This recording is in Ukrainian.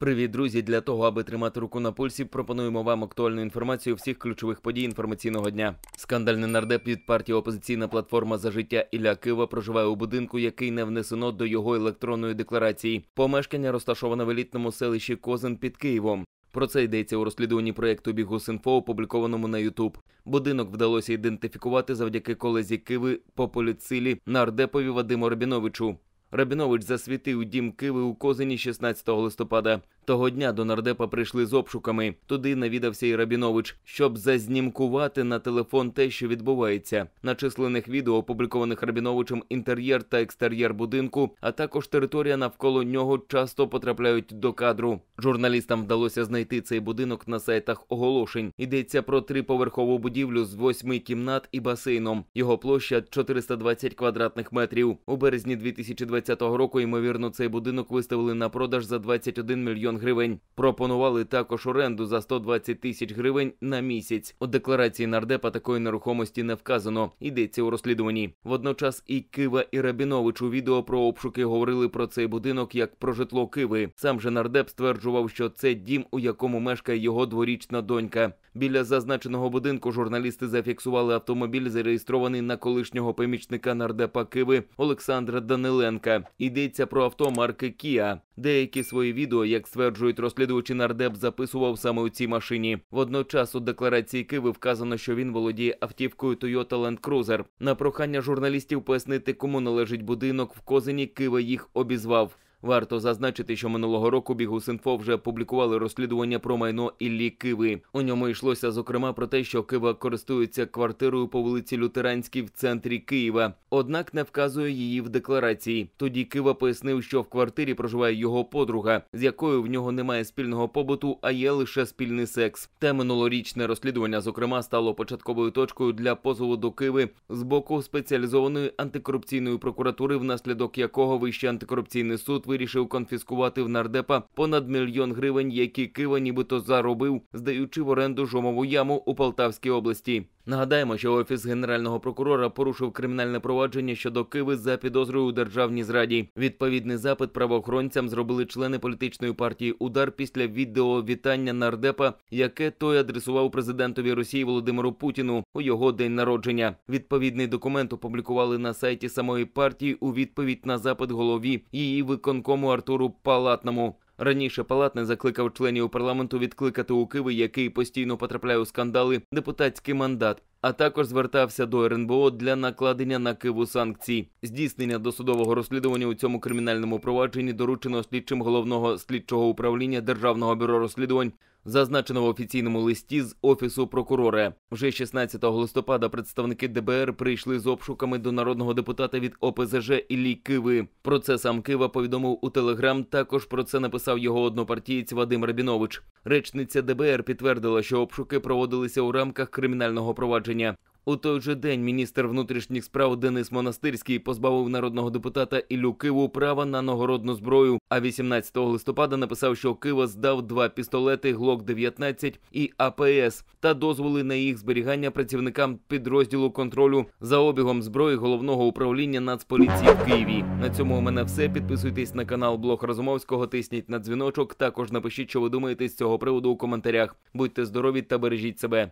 Привіт, друзі! Для того, аби тримати руку на пульсі, пропонуємо вам актуальну інформацію всіх ключових подій інформаційного дня. Скандальний нардеп від партії Опозиційна платформа за життя Ілля Кива проживає у будинку, який не внесено до його електронної декларації. Помешкання розташоване в елітному селищі Козин під Києвом. Про це йдеться у розслідуванні проєкту Бігус.Інфо, опублікованому на Ютуб. Будинок вдалося ідентифікувати завдяки колезі Киви по поліцилі нардепові Вадиму Рабіновичу. Рабінович засвітив дім Киви у Козині 16 листопада. Того дня до нардепа прийшли з обшуками. Туди навідався і Рабінович, щоб зазнімкувати на телефон те, що відбувається. На численних відео, опублікованих Рабіновичем, інтер'єр та екстер'єр будинку, а також територія навколо нього часто потрапляють до кадру. Журналістам вдалося знайти цей будинок на сайтах оголошень. Йдеться про триповерхову будівлю з восьми кімнат і басейном. Його площа 420 квадратних метрів. У березні 2020 року ймовірно цей будинок виставили на продаж за 21 мільйон гривень. Пропонували також оренду за 120 тисяч гривень на місяць. У декларації нардепа такої нерухомості не вказано. Йдеться у розслідуванні. Водночас і Кива і Рабінович у відео про обшуки говорили про цей будинок як про житло Киви. Сам же нардеп стверджував, що це дім, у якому мешкає його дворічна донька. Біля зазначеного будинку журналісти зафіксували автомобіль, зареєстрований на колишнього помічника нардепа Киви Олександра Даниленка. Йдеться про авто марки Кія. Деякі свої відео, як стверджують розслідувачі, нардеп записував саме у цій машині. Водночас у декларації Киви вказано, що він володіє автівкою Toyota Land Cruiser. На прохання журналістів пояснити, кому належить будинок в Козині Кива їх обізвав. Варто зазначити, що минулого року Бігусінфо вже опублікували розслідування про майно Іллі Киви. У ньому йшлося зокрема про те, що Кива користується квартирою по вулиці Лютеранській в центрі Києва, однак не вказує її в декларації. Тоді Кива пояснив, що в квартирі проживає його подруга, з якою в нього немає спільного побуту, а є лише спільний секс. Те минулорічне розслідування, зокрема, стало початковою точкою для позову до Киви з боку спеціалізованої антикорупційної прокуратури, внаслідок якого вищий антикорупційний суд вирішив конфіскувати в нардепа понад мільйон гривень, які Кива нібито заробив, здаючи в оренду жомову яму у Полтавській області. Нагадаємо, що офіс генерального прокурора порушив кримінальне провадження щодо Киви за підозрою у державній зраді. Відповідний запит правоохоронцям зробили члени політичної партії Удар після відеовітання нардепа, яке той адресував президентові Росії Володимиру Путіну у його день народження. Відповідний документ опублікували на сайті самої партії у відповідь на запит голові її виконкому Артуру Палатному. Раніше Палатний закликав членів парламенту відкликати у Киви, який постійно потрапляє у скандали, депутатський мандат, а також звертався до РНБО для накладення на Киву санкцій. Здійснення досудового розслідування у цьому кримінальному провадженні доручено слідчим головного слідчого управління Державного бюро розслідувань зазначено в офіційному листі з офісу прокурора. Вже 16 листопада представники ДБР прийшли з обшуками до народного депутата від ОПЗЖ Іллі Киви. Про це сам Кива повідомив у Телеграм. Також про це написав його однопартієць Вадим Рабінович. Речниця ДБР підтвердила, що обшуки проводилися у рамках кримінального провадження. У той же день міністр внутрішніх справ Денис Монастирський позбавив народного депутата Ілю Киву права на нагородну зброю. А 18 листопада написав, що Кива здав два пістолети Глок 19 і АПС та дозволи на їх зберігання працівникам підрозділу контролю за обігом зброї головного управління Нацполіції в Києві. На цьому у мене все. Підписуйтесь на канал Блог Розумовського, тисніть на дзвіночок. Також напишіть, що ви думаєте з цього приводу у коментарях. Будьте здорові та бережіть себе.